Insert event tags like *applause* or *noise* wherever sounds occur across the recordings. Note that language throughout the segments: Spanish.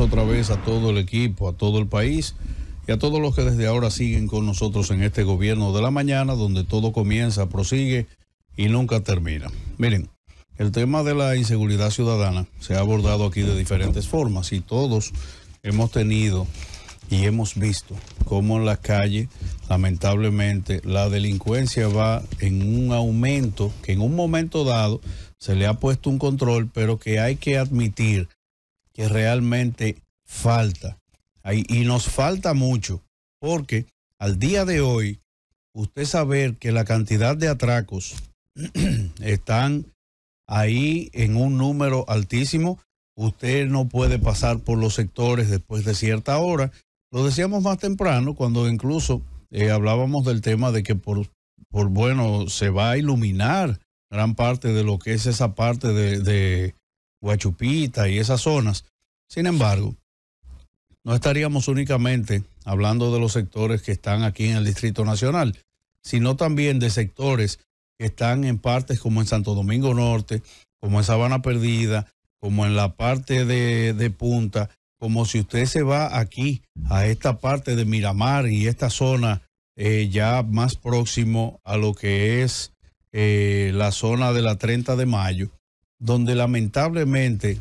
otra vez a todo el equipo, a todo el país y a todos los que desde ahora siguen con nosotros en este gobierno de la mañana, donde todo comienza, prosigue y nunca termina. Miren, el tema de la inseguridad ciudadana se ha abordado aquí de diferentes formas y todos hemos tenido y hemos visto cómo en las calles, lamentablemente, la delincuencia va en un aumento que en un momento dado se le ha puesto un control, pero que hay que admitir que realmente falta. Ahí, y nos falta mucho, porque al día de hoy, usted saber que la cantidad de atracos *clears throat* están ahí en un número altísimo, usted no puede pasar por los sectores después de cierta hora. Lo decíamos más temprano, cuando incluso eh, hablábamos del tema de que por, por, bueno, se va a iluminar gran parte de lo que es esa parte de Guachupita y esas zonas. Sin embargo, no estaríamos únicamente hablando de los sectores que están aquí en el Distrito Nacional, sino también de sectores que están en partes como en Santo Domingo Norte, como en Sabana Perdida, como en la parte de, de Punta, como si usted se va aquí a esta parte de Miramar y esta zona eh, ya más próximo a lo que es eh, la zona de la 30 de mayo donde lamentablemente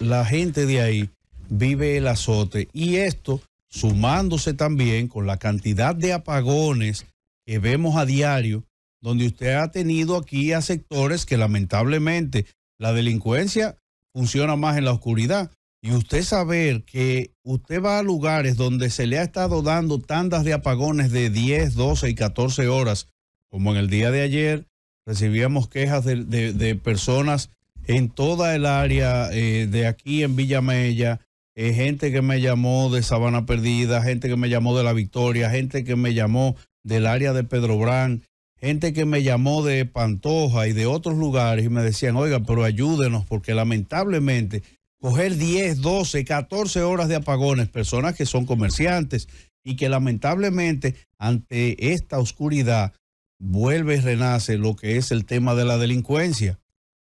la gente de ahí vive el azote. Y esto sumándose también con la cantidad de apagones que vemos a diario, donde usted ha tenido aquí a sectores que lamentablemente la delincuencia funciona más en la oscuridad. Y usted saber que usted va a lugares donde se le ha estado dando tandas de apagones de 10, 12 y 14 horas, como en el día de ayer, recibíamos quejas de personas en toda el área eh, de aquí en Villa Mella, eh, gente que me llamó de Sabana Perdida, gente que me llamó de La Victoria, gente que me llamó del área de Pedro Brán, gente que me llamó de Pantoja y de otros lugares y me decían, oiga, pero ayúdenos porque lamentablemente coger 10, 12, 14 horas de apagones, personas que son comerciantes y que lamentablemente ante esta oscuridad vuelve y renace lo que es el tema de la delincuencia.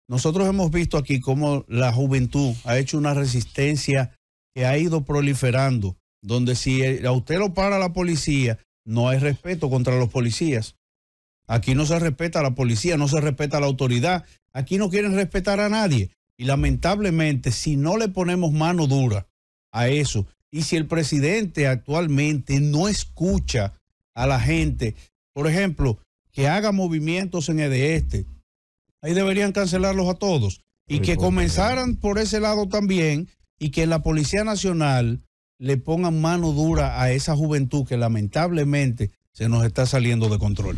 Nosotros hemos visto aquí cómo la juventud ha hecho una resistencia que ha ido proliferando, donde si a usted lo para la policía, no hay respeto contra los policías. Aquí no se respeta a la policía, no se respeta a la autoridad. Aquí no quieren respetar a nadie. Y lamentablemente, si no le ponemos mano dura a eso, y si el presidente actualmente no escucha a la gente, por ejemplo, que haga movimientos en el este, Ahí deberían cancelarlos a todos. Y que comenzaran por ese lado también y que la Policía Nacional le ponga mano dura a esa juventud que lamentablemente se nos está saliendo de control.